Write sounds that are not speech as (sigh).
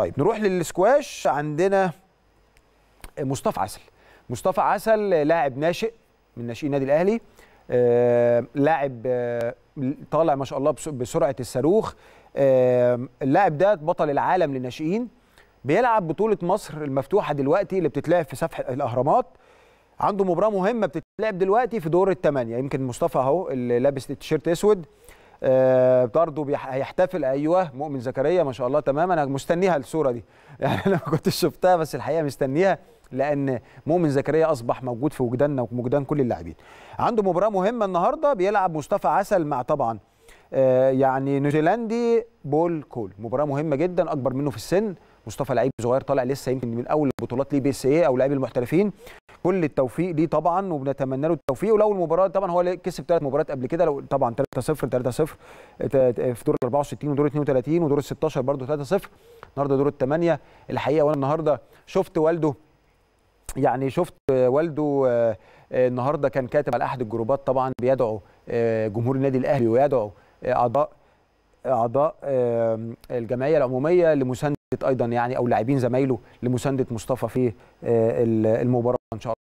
طيب نروح للسكواش عندنا مصطفى عسل مصطفى عسل لاعب ناشئ من ناشئين النادي الاهلي آه لاعب آه طالع ما شاء الله بسرعه الصاروخ آه اللاعب ده بطل العالم للناشئين بيلعب بطوله مصر المفتوحه دلوقتي اللي بتتلعب في سفح الاهرامات عنده مباراه مهمه بتتلعب دلوقتي في دور الثمانيه يمكن مصطفى اهو اللي لابس التيشيرت اسود آه، برضه هيحتفل ايوه مؤمن زكريا ما شاء الله تماما انا مستنيها الصوره دي (laughs) يعني انا ما كنتش شفتها بس الحقيقه مستنيها لان مؤمن زكريا اصبح موجود في وجداننا ووجدان كل اللاعبين عنده مباراه مهمه النهارده بيلعب مصطفى عسل مع طبعا آه، يعني نيوزيلندي بول كول مباراه مهمه جدا اكبر منه في السن مصطفى لعيب صغير طالع لسه يمكن من اول البطولات ليه بي اس اي او لعيب المحترفين كل التوفيق ليه طبعا وبنتمنى له التوفيق ولو المباراه طبعا هو كسب ثلاث مباريات قبل كده لو طبعا 3 0 3 0 في دور 64 ودور 32 ودور 16 برده 3 0 النهارده دور الثمانيه الحقيقه وانا النهارده شفت والده يعني شفت والده آه، النهارده كان كاتب على احد الجروبات طبعا بيدعو آه، جمهور النادي الاهلي ويدعو آه، اعضاء اعضاء الجمعيه العموميه لمسانده ايضا يعني او لاعبين زمايله لمسانده مصطفى في آه، المباراه ان شاء الله